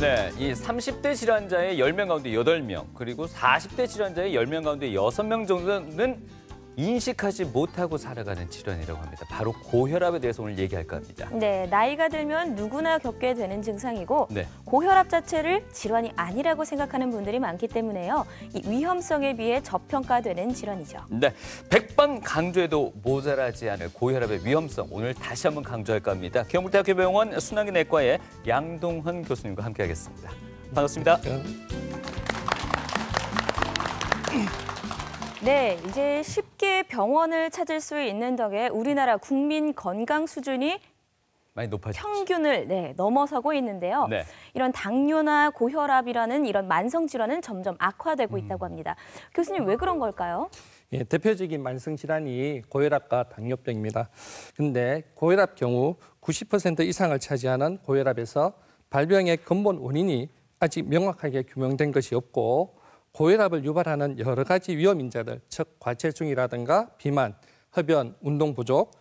네, 이 30대 질환자의 10명 가운데 8명, 그리고 40대 질환자의 10명 가운데 6명 정도는 인식하지 못하고 살아가는 질환이라고 합니다. 바로 고혈압에 대해서 오늘 얘기할까 합니다. 네, 나이가 들면 누구나 겪게 되는 증상이고 네. 고혈압 자체를 질환이 아니라고 생각하는 분들이 많기 때문에요. 이 위험성에 비해 저평가되는 질환이죠. 네, 백번 강조해도 모자라지 않을 고혈압의 위험성 오늘 다시 한번 강조할까 합니다. 경북대학교 병원 순환기 내과의 양동헌 교수님과 함께하겠습니다. 반갑습니다. 네. 네, 이제 쉽게 병원을 찾을 수 있는 덕에 우리나라 국민 건강 수준이 많이 높아졌죠. 평균을 네, 넘어서고 있는데요. 네. 이런 당뇨나 고혈압이라는 이런 만성 질환은 점점 악화되고 음. 있다고 합니다. 교수님 왜 그런 걸까요? 예, 대표적인 만성 질환이 고혈압과 당뇨병입니다. 근데 고혈압 경우 90% 이상을 차지하는 고혈압에서 발병의 근본 원인이 아직 명확하게 규명된 것이 없고 고혈압을 유발하는 여러 가지 위험 인자들, 즉 과체중이라든가 비만, 흡연, 운동 부족,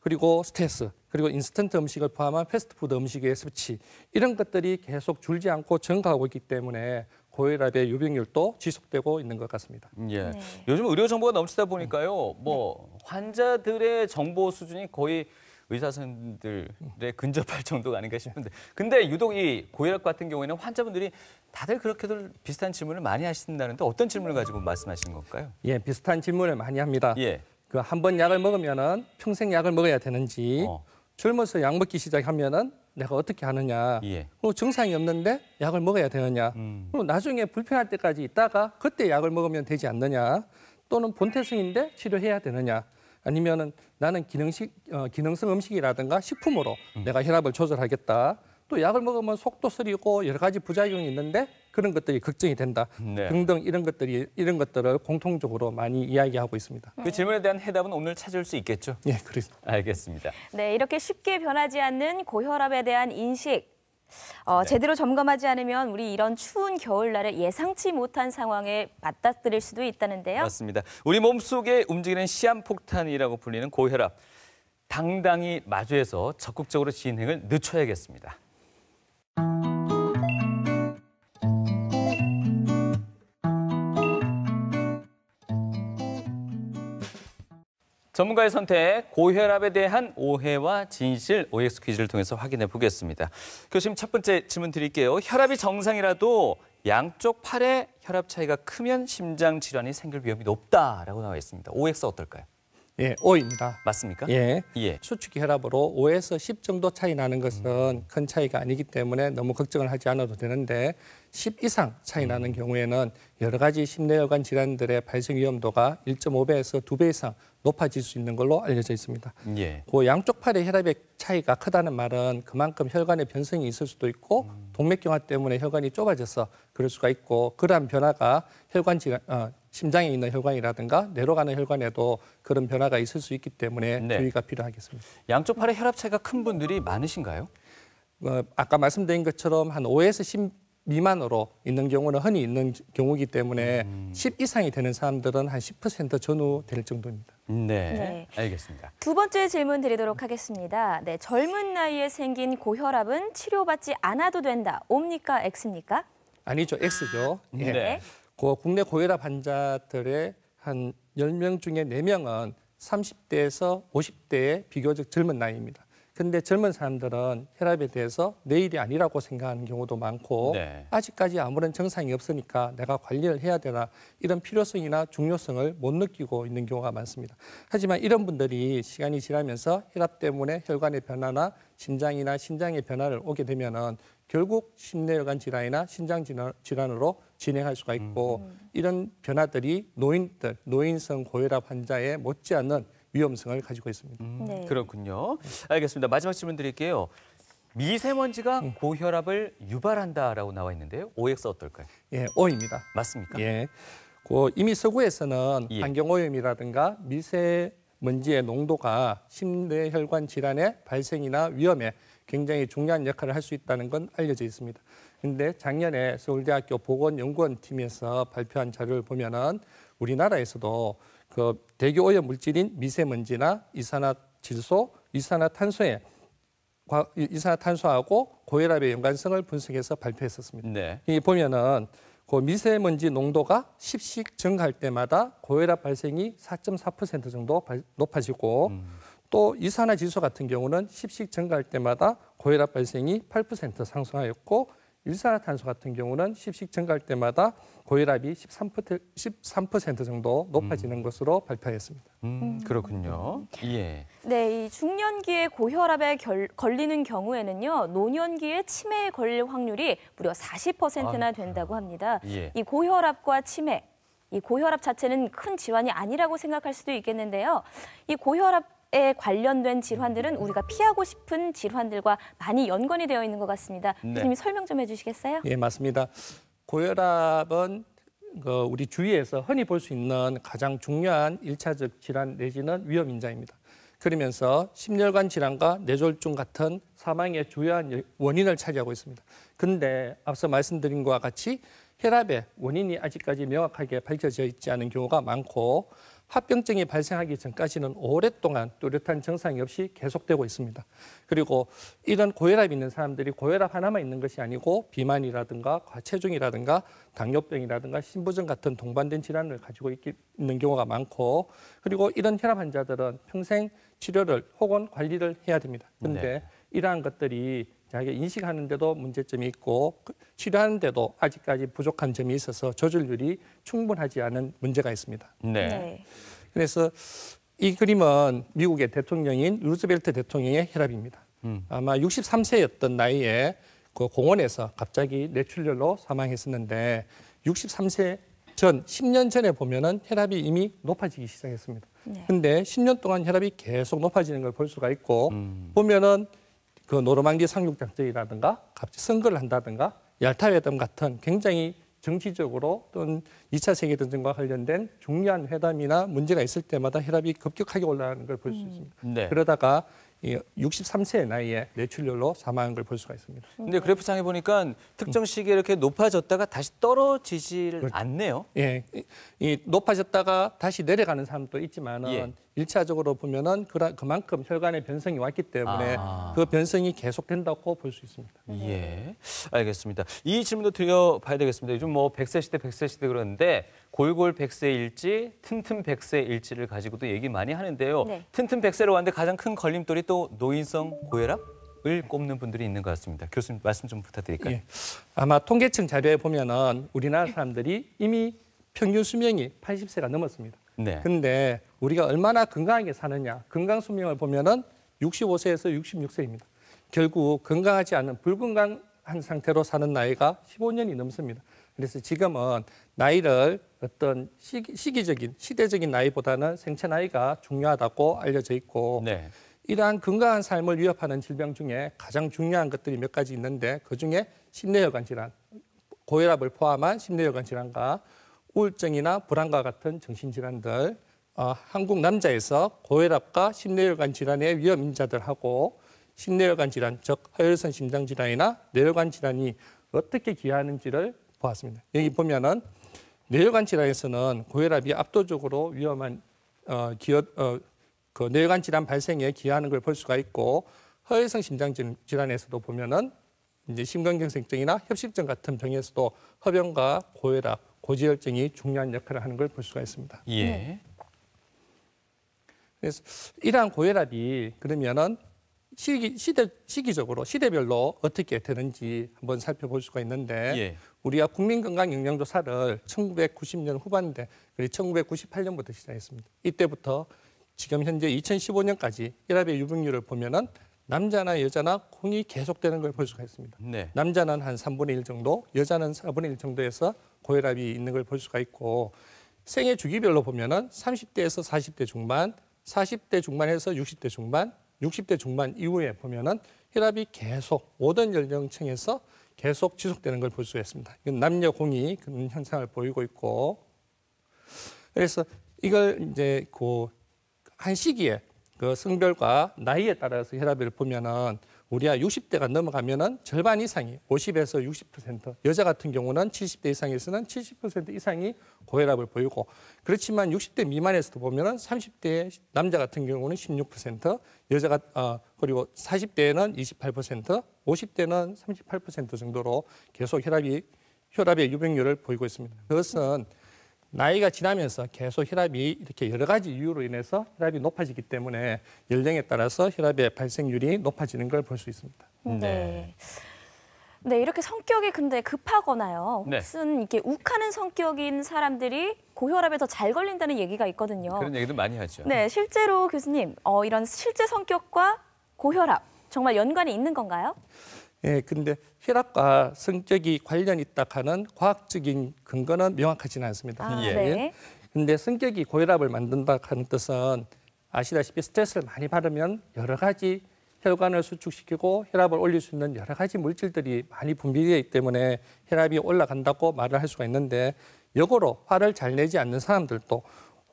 그리고 스트레스, 그리고 인스턴트 음식을 포함한 패스트푸드 음식의 섭취 이런 것들이 계속 줄지 않고 증가하고 있기 때문에 고혈압의 유병률도 지속되고 있는 것 같습니다. 음, 예. 네. 요즘 의료 정보가 넘치다 보니까요. 뭐 환자들의 정보 수준이 거의 의사 선생님들에 근접할 정도가 아닌가 싶은데 근데 유독 이 고혈압 같은 경우에는 환자분들이 다들 그렇게들 비슷한 질문을 많이 하신다는데 어떤 질문을 가지고 말씀하시는 건가요? 예, 비슷한 질문을 많이 합니다. 예. 그 한 번 약을 먹으면은 평생 약을 먹어야 되는지 어. 젊어서 약 먹기 시작하면은 내가 어떻게 하느냐. 예. 그리고 증상이 없는데 약을 먹어야 되느냐. 음. 그리고 나중에 불편할 때까지 있다가 그때 약을 먹으면 되지 않느냐. 또는 본태성인데 치료해야 되느냐. 아니면은 나는 기능식 어, 기능성 음식이라든가 식품으로 음. 내가 혈압을 조절하겠다. 또 약을 먹으면 속도 쓰리고 여러 가지 부작용이 있는데 그런 것들이 걱정이 된다 음, 네. 등등 이런 것들이 이런 것들을 공통적으로 많이 이야기하고 있습니다. 그 질문에 대한 해답은 오늘 찾을 수 있겠죠? 예, 네, 그렇습니다. 알겠습니다. 네, 이렇게 쉽게 변하지 않는 고혈압에 대한 인식 어, 네. 제대로 점검하지 않으면 우리 이런 추운 겨울날에 예상치 못한 상황에 맞닥뜨릴 수도 있다는데요. 맞습니다. 우리 몸속에 움직이는 시한폭탄이라고 불리는 고혈압. 당당히 마주해서 적극적으로 진행을 늦춰야겠습니다. 전문가의 선택, 고혈압에 대한 오해와 진실 OX 퀴즈를 통해서 확인해 보겠습니다. 교수님 첫 번째 질문 드릴게요. 혈압이 정상이라도 양쪽 팔의 혈압 차이가 크면 심장 질환이 생길 위험이 높다라고 나와 있습니다. OX 어떨까요? 예, O입니다. 맞습니까? 예. 예. 수축 혈압으로 5에서 10 정도 차이 나는 것은 큰 차이가 아니기 때문에 너무 걱정을 하지 않아도 되는데 10 이상 차이 음. 나는 경우에는 여러 가지 심내혈관 질환들의 발생 위험도가 1.5배에서 2배 이상 높아질 수 있는 걸로 알려져 있습니다. 예. 그 양쪽 팔의 혈압의 차이가 크다는 말은 그만큼 혈관의 변성이 있을 수도 있고 음. 동맥경화 때문에 혈관이 좁아져서 그럴 수가 있고 그러한 변화가 혈관 질환, 어, 심장에 있는 혈관이라든가 뇌로 가는 혈관에도 그런 변화가 있을 수 있기 때문에 네. 주의가 필요하겠습니다. 양쪽 팔의 혈압 차이가 큰 분들이 많으신가요? 어, 아까 말씀드린 것처럼 한 5에서 10 미만으로 있는 경우는 흔히 있는 경우이기 때문에 음. 10 이상이 되는 사람들은 한 10% 전후 될 정도입니다. 네, 네, 알겠습니다. 두 번째 질문 드리도록 하겠습니다. 네, 젊은 나이에 생긴 고혈압은 치료받지 않아도 된다. 옵니까 엑입니까 아니죠, 엑죠 네. 음, 예. 네. 고, 국내 고혈압 환자들의 한 10명 중에 4명은 30대에서 50대의 비교적 젊은 나이입니다. 근데 젊은 사람들은 혈압에 대해서 내일이 아니라고 생각하는 경우도 많고 네. 아직까지 아무런 증상이 없으니까 내가 관리를 해야 되나 이런 필요성이나 중요성을 못 느끼고 있는 경우가 많습니다. 하지만 이런 분들이 시간이 지나면서 혈압 때문에 혈관의 변화나 심장이나 신장의 변화를 오게 되면은 결국 심내혈관 질환이나 신장 질환으로 진행할 수가 있고 음. 이런 변화들이 노인들, 노인성 고혈압 환자에 못지않는 위험성을 가지고 있습니다. 음, 네. 그렇군요. 알겠습니다. 마지막 질문 드릴게요. 미세먼지가 음. 고혈압을 유발한다라고 나와 있는데요. OX 어떨까요? 예, O입니다. 맞습니까? 예. 그 이미 서구에서는 예. 환경오염이라든가 미세먼지의 농도가 심뇌혈관 질환의 발생이나 위험에 굉장히 중요한 역할을 할 수 있다는 건 알려져 있습니다. 근데 작년에 서울대학교 보건연구원팀에서 발표한 자료를 보면은 우리나라에서도 그 대기 오염 물질인 미세먼지나 이산화질소, 이산화탄소에 이산화탄소하고 고혈압의 연관성을 분석해서 발표했었습니다. 네. 이 보면은 그 미세먼지 농도가 10씩 증가할 때마다 고혈압 발생이 4.4% 정도 높아지고 음. 또 이산화질소 같은 경우는 10씩 증가할 때마다 고혈압 발생이 8% 상승하였고 일산화탄소 같은 경우는 십식 증가할 때마다 고혈압이 13%, 13% 정도 높아지는 음. 것으로 발표했습니다. 음, 음, 그렇군요. 예. 네, 이 중년기에 고혈압에 결, 걸리는 경우에는요, 노년기에 치매에 걸릴 확률이 무려 40%나 아, 된다고 합니다. 예. 이 고혈압과 치매, 이 고혈압 자체는 큰 질환이 아니라고 생각할 수도 있겠는데요. 이 고혈압 에 관련된 질환들은 우리가 피하고 싶은 질환들과 많이 연관이 되어 있는 것 같습니다. 네. 교수님이 설명 좀 해주시겠어요? 예, 맞습니다. 고혈압은 그 우리 주위에서 흔히 볼 수 있는 가장 중요한 일차적 질환 내지는 위험 인자입니다. 그러면서 심혈관 질환과 뇌졸중 같은 사망의 주요한 원인을 차지하고 있습니다. 근데 앞서 말씀드린 것과 같이 혈압의 원인이 아직까지 명확하게 밝혀져 있지 않은 경우가 많고 합병증이 발생하기 전까지는 오랫동안 뚜렷한 증상이 없이 계속되고 있습니다. 그리고 이런 고혈압이 있는 사람들이 고혈압 하나만 있는 것이 아니고 비만이라든가 과체중이라든가 당뇨병이라든가 신부전 같은 동반된 질환을 가지고 있는 경우가 많고 그리고 이런 혈압 환자들은 평생 치료를 혹은 관리를 해야 됩니다. 그런데 네. 이러한 것들이 정확하게 인식하는데도 문제점이 있고 그 치료하는데도 아직까지 부족한 점이 있어서 조절률이 충분하지 않은 문제가 있습니다. 네. 네. 그래서 이 그림은 미국의 대통령인 루즈벨트 대통령의 혈압입니다. 음. 아마 63세였던 나이에 그 공원에서 갑자기 뇌출혈로 사망했었는데 63세 전 10년 전에 보면은 혈압이 이미 높아지기 시작했습니다. 네. 근데 10년 동안 혈압이 계속 높아지는 걸 볼 수가 있고 음. 보면은 그 노르망디 상륙작전이라든가 갑자기 선거를 한다든가 얄타회담 같은 굉장히 정치적으로 또는 2차 세계대전과 관련된 중요한 회담이나 문제가 있을 때마다 혈압이 급격하게 올라가는 걸 볼수 음. 있습니다. 음. 네. 그러다가 63세의 나이에 뇌출혈로 사망한 걸 볼 수가 있습니다. 근데 그래프상에 보니까 특정 시기에 이렇게 높아졌다가 다시 떨어지질 그렇죠. 않네요. 예, 이, 높아졌다가 다시 내려가는 사람도 있지만 예. 일차적으로 보면은 그만큼 혈관의 변성이 왔기 때문에 아. 그 변성이 계속된다고 볼 수 있습니다. 예, 알겠습니다. 이 질문도 드려봐야 되겠습니다. 요즘 뭐 100세 시대, 100세 시대 그러는데 골골 백세일지, 튼튼 백세일지를 가지고도 얘기 많이 하는데요. 네. 튼튼 백세로 왔는데 가장 큰 걸림돌이 또 노인성 고혈압? 을 꼽는 분들이 있는 것 같습니다. 교수님 말씀 좀 부탁드릴까요? 예. 아마 통계청 자료에 보면은 우리나라 사람들이 이미 평균 수명이 80세가 넘었습니다. 그런데 네. 우리가 얼마나 건강하게 사느냐, 건강 수명을 보면은 65세에서 66세입니다. 결국 건강하지 않은 불건강한 상태로 사는 나이가 15년이 넘습니다. 그래서 지금은 나이를 어떤 시기, 적인 시대적인 나이보다는 생체 나이가 중요하다고 알려져 있고 네. 이러한 건강한 삶을 위협하는 질병 중에 가장 중요한 것들이 몇 가지 있는데 그중에 심뇌혈관 질환, 고혈압을 포함한 심뇌혈관 질환과 우울증이나 불안과 같은 정신질환들, 어, 한국 남자에서 고혈압과 심뇌혈관 질환의 위험 인자들하고 심뇌혈관 질환, 즉 허혈성 심장 질환이나 뇌혈관 질환이 어떻게 기여하는지를 보았습니다. 여기 보면은 뇌혈관 질환에서는 고혈압이 압도적으로 위험한 어, 기어, 어, 그 뇌혈관 질환 발생에 기여하는 걸 볼 수가 있고 허혈성 심장 질환에서도 보면은 이제 심근경색증이나 협심증 같은 병에서도 허병과 고혈압, 고지혈증이 중요한 역할을 하는 걸 볼 수가 있습니다. 예. 네. 그래서 이러한 고혈압이 그러면은 시기, 시대, 시기적으로 시대별로 어떻게 되는지 한번 살펴볼 수가 있는데 예. 우리가 국민건강영양조사를 1990년 후반대 그리고 1998년부터 시작했습니다. 이때부터 지금 현재 2015년까지 일합의 유병률을 보면은 남자나 여자나 공이 계속되는 걸 볼 수가 있습니다. 네. 남자는 한 3분의 1 정도, 여자는 4분의 1 정도에서 고혈압이 있는 걸 볼 수가 있고 생애 주기별로 보면은 30대에서 40대 중반, 40대 중반에서 60대 중반, 60대 중반 이후에 보면은 혈압이 계속 모든 연령층에서 계속 지속되는 걸 볼 수 있습니다. 이건 남녀 공이 그런 현상을 보이고 있고 그래서 이걸 이제 그 한 시기에 그 성별과 나이에 따라서 혈압을 보면은 우리가 60대가 넘어가면은 절반 이상이 50에서 60% 여자 같은 경우는 70대 이상에서는 70% 이상이 고혈압을 보이고 그렇지만 60대 미만에서도 보면은 30대 남자 같은 경우는 16% 여자가 어, 그리고 40대에는 28%, 50대는 38% 정도로 계속 혈압이 혈압의 유병률을 보이고 있습니다. 그것은 나이가 지나면서 계속 혈압이 이렇게 여러 가지 이유로 인해서 혈압이 높아지기 때문에 연령에 따라서 혈압의 발생률이 높아지는 걸 볼 수 있습니다. 네. 네, 이렇게 성격이 근데 급하거나요. 무슨 네. 이게 욱하는 성격인 사람들이 고혈압에 더 잘 걸린다는 얘기가 있거든요. 그런 얘기도 많이 하죠. 네, 실제로 교수님, 어, 이런 실제 성격과 고혈압 정말 연관이 있는 건가요? 예, 근데 혈압과 성격이 관련 있다 하는 과학적인 근거는 명확하지는 않습니다. 아, 예. 네. 근데 성격이 고혈압을 만든다 하는 뜻은 아시다시피 스트레스를 많이 받으면 여러 가지 혈관을 수축시키고 혈압을 올릴 수 있는 여러 가지 물질들이 많이 분비되어 있기 때문에 혈압이 올라간다고 말을 할 수가 있는데 역으로 화를 잘 내지 않는 사람들도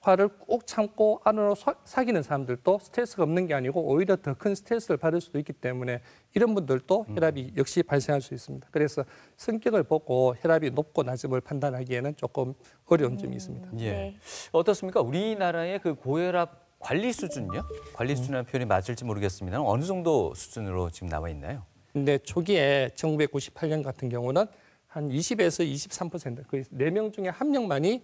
화를 꼭 참고 안으로 사귀는 사람들도 스트레스가 없는 게 아니고 오히려 더 큰 스트레스를 받을 수도 있기 때문에 이런 분들도 음. 혈압이 역시 발생할 수 있습니다. 그래서 성격을 보고 혈압이 높고 낮음을 판단하기에는 조금 어려운 점이 있습니다. 음, 예. 네. 어떻습니까? 우리나라의 그 고혈압 관리 수준요? 관리 수준이라는 음. 표현이 맞을지 모르겠습니다. 어느 정도 수준으로 지금 나와 있나요? 근데 초기에 1998년 같은 경우는 한 20에서 23% 거의 4명 중에 1명만이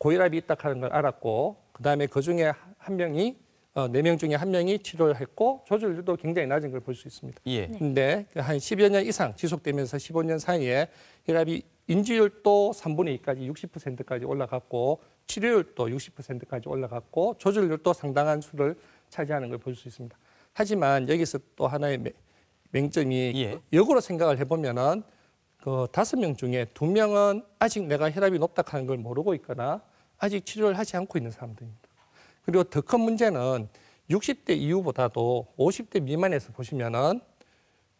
고혈압이 있다 하는 걸 알았고 그다음에 그중에 한 명이 어, 네명 중에 한 명이 치료를 했고 조절률도 굉장히 낮은 걸 볼 수 있습니다. 예. 네. 근데 그 한 10여 년 이상 지속되면서 15년 사이에 혈압이 인지율도 3분의 2까지 60%까지 올라갔고 치료율도 60%까지 올라갔고 조절률도 상당한 수를 차지하는 걸 볼 수 있습니다. 하지만 여기서 또 하나의 맹점이 예. 역으로 생각을 해보면은 그 다섯 명 중에 두 명은 아직 내가 혈압이 높다 하는 걸 모르고 있거나 아직 치료를 하지 않고 있는 사람들입니다. 그리고 더 큰 문제는 60대 이후보다도 50대 미만에서 보시면은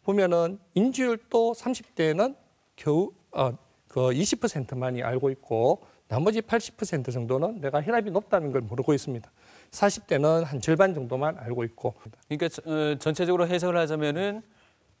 보면은 인지율도 30대에는 겨우 어, 그 20%만이 알고 있고 나머지 80% 정도는 내가 혈압이 높다는 걸 모르고 있습니다. 40대는 한 절반 정도만 알고 있고. 그러니까 어, 전체적으로 해석을 하자면은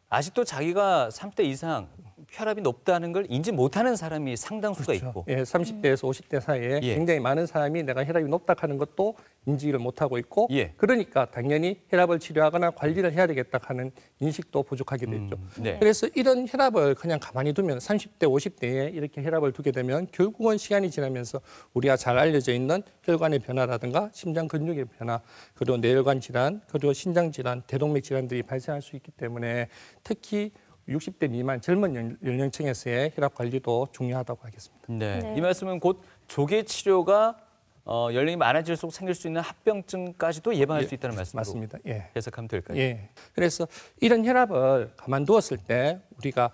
아직도 자기가 3대 이상 혈압이 높다는 걸 인지 못하는 사람이 상당수가 그렇죠. 있고. 예, 30대에서 50대 사이에 음. 예. 굉장히 많은 사람이 내가 혈압이 높다 하는 것도 인지를 못하고 있고 예. 그러니까 당연히 혈압을 치료하거나 관리를 해야 되겠다 하는 인식도 부족하게 되죠. 음, 네. 그래서 이런 혈압을 그냥 가만히 두면 30대, 50대에 이렇게 혈압을 두게 되면 결국은 시간이 지나면서 우리가 잘 알려져 있는 혈관의 변화라든가 심장 근육의 변화, 그리고 뇌혈관 질환, 그리고 신장 질환, 대동맥 질환들이 발생할 수 있기 때문에 특히 60대 미만 젊은 연령층에서의 혈압 관리도 중요하다고 하겠습니다. 네. 네. 이 말씀은 곧 조기 치료가 어, 연령이 많아질수록 생길 수 있는 합병증까지도 예방할 예, 수 있다는 말씀으로 맞습니다. 예. 해석하면 될까요? 예. 그래서 이런 혈압을 가만두었을 때 우리가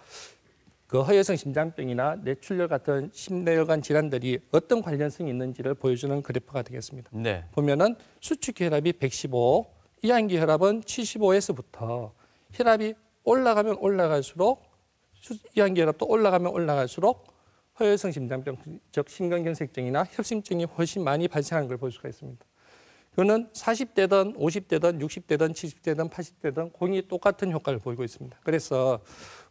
그 허혈성 심장병이나 뇌출혈 같은 심뇌혈관 질환들이 어떤 관련성이 있는지를 보여주는 그래프가 되겠습니다. 네. 보면은 수축 혈압이 115, 이완기 혈압은 75에서부터 혈압이 올라가면 올라갈수록 이완결합도 올라가면 올라갈수록 허혈성 심장병즉 심근경색증이나 협심증이 훨씬 많이 발생하는 걸 볼 수가 있습니다. 이거는 40대든 50대든 60대든 70대든 80대든 공이 똑같은 효과를 보이고 있습니다. 그래서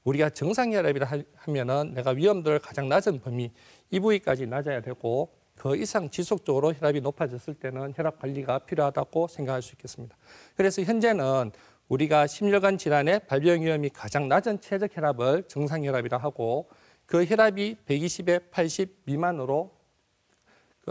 우리가 정상혈압이라 하면은 내가 위험도를 가장 낮은 범위 이 부위까지 낮아야 되고 그 이상 지속적으로 혈압이 높아졌을 때는 혈압 관리가 필요하다고 생각할 수 있겠습니다. 그래서 현재는 우리가 심혈관 질환의 발병 위험이 가장 낮은 최적 혈압을 정상 혈압이라 하고 그 혈압이 120에 80 미만으로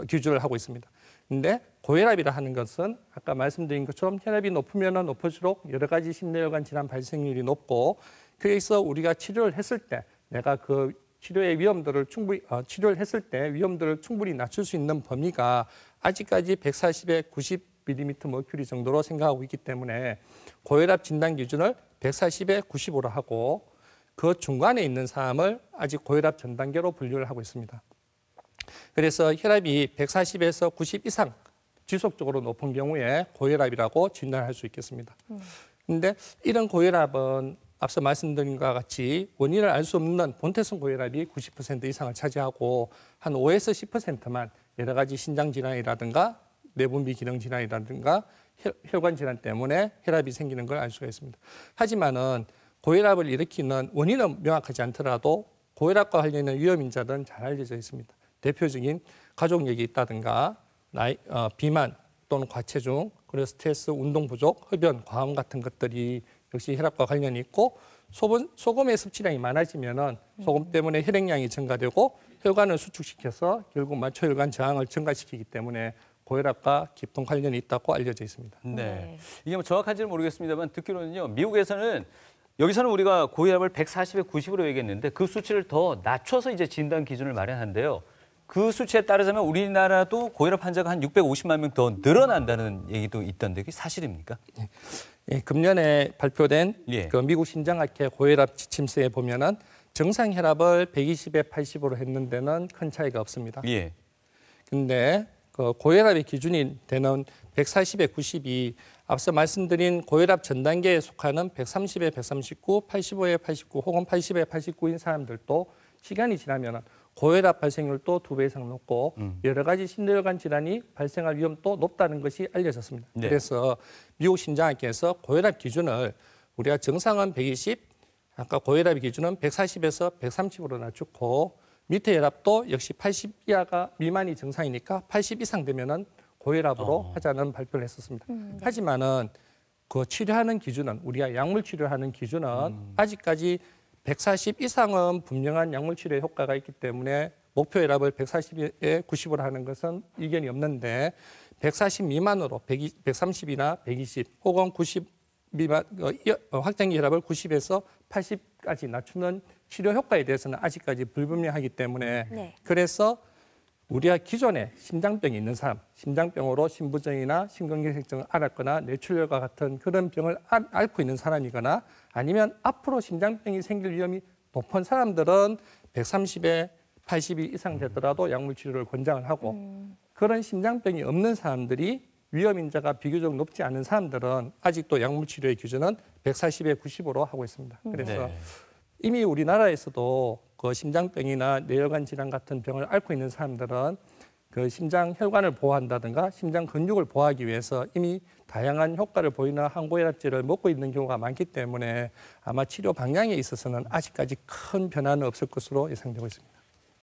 규제을 하고 있습니다. 근데 고혈압이라 하는 것은 아까 말씀드린 것처럼 혈압이 높으면 높을수록 여러 가지 심뇌혈관 질환 발생률이 높고 그래서 우리가 치료를 했을 때 내가 그 치료의 위험들을 충분히 어, 치료를 했을 때 위험들을 충분히 낮출 수 있는 범위가 아직까지 140에 90 밀리미터 머큐리 정도로 생각하고 있기 때문에 고혈압 진단 기준을 140에 95로 하고 그 중간에 있는 사람을 아직 고혈압 전 단계로 분류를 하고 있습니다. 그래서 혈압이 140에서 90 이상 지속적으로 높은 경우에 고혈압이라고 진단할 수 있겠습니다. 그런데 음. 이런 고혈압은 앞서 말씀드린 것과 같이 원인을 알 수 없는 본태성 고혈압이 90% 이상을 차지하고 한 5에서 10%만 여러 가지 신장 질환이라든가 내분비 기능 질환이라든가 혈관 질환 때문에 혈압이 생기는 걸 알 수가 있습니다. 하지만은 고혈압을 일으키는 원인은 명확하지 않더라도 고혈압과 관련된 위험 인자들은 잘 알려져 있습니다. 대표적인 가족력이 있다든가 나이, 어, 비만 또는 과체중 그리고 스트레스, 운동 부족, 흡연, 과음 같은 것들이 역시 혈압과 관련이 있고 소분 소금의 섭취량이 많아지면은 소금 때문에 혈액량이 증가되고 혈관을 수축시켜서 결국 마초혈관 저항을 증가시키기 때문에 고혈압과 깊은 관련이 있다고 알려져 있습니다. 네. 네. 이게 뭐 정확한지는 모르겠습니다만 듣기로는요. 미국에서는 여기서는 우리가 고혈압을 140에 90으로 얘기했는데 그 수치를 더 낮춰서 이제 진단 기준을 마련한데요. 그 수치에 따르자면 우리나라도 고혈압 환자가 한 650만 명 더 늘어난다는 얘기도 있던데 그게 사실입니까? 예, 예 금년에 발표된 예. 그 미국 신장학회 고혈압 지침서에 보면은 정상 혈압을 120에 80으로 했는데는 큰 차이가 없습니다. 예. 근데 그 고혈압의 기준이 되는 140에 92, 앞서 말씀드린 고혈압 전 단계에 속하는 130에 139, 85에 89 혹은 80에 89인 사람들도 시간이 지나면 고혈압 발생률도 두 배 이상 높고 음. 여러 가지 심혈관 질환이 발생할 위험도 높다는 것이 알려졌습니다. 네. 그래서 미국 신장학회에서 고혈압 기준을 우리가 정상은 120, 아까 고혈압 의 기준은 140에서 130으로 낮추고 밑에 혈압도 역시 80 이하가 미만이 정상이니까 80 이상 되면은 고혈압으로 어. 하자는 발표를 했었습니다. 음, 네. 하지만은 그 치료하는 기준은 우리가 약물 치료하는 기준은 음. 아직까지 140 이상은 분명한 약물 치료의 효과가 있기 때문에 목표 혈압을 140에 90으로 하는 것은 이견이 없는데 140 미만으로 120, 130이나 120 혹은 90 미만 어, 확장기 혈압을 90에서 80 아직까지 낮추는 치료 효과에 대해서는 아직까지 불분명하기 때문에 네. 그래서 우리가 기존에 심장병이 있는 사람, 심장병으로 심부전이나 심근경색증을 앓았거나 뇌출혈과 같은 그런 병을 앓고 있는 사람이거나 아니면 앞으로 심장병이 생길 위험이 높은 사람들은 130에 80이 이상 되더라도 약물 치료를 권장을 하고 음. 그런 심장병이 없는 사람들이 위험 인자가 비교적 높지 않은 사람들은 아직도 약물 치료의 기준은 140에 90으로 하고 있습니다. 음. 그래서 네. 이미 우리나라에서도 그 심장병이나 뇌혈관 질환 같은 병을 앓고 있는 사람들은 그 심장 혈관을 보호한다든가 심장 근육을 보호하기 위해서 이미 다양한 효과를 보이는 항고혈압제를 먹고 있는 경우가 많기 때문에 아마 치료 방향에 있어서는 아직까지 큰 변화는 없을 것으로 예상되고 있습니다.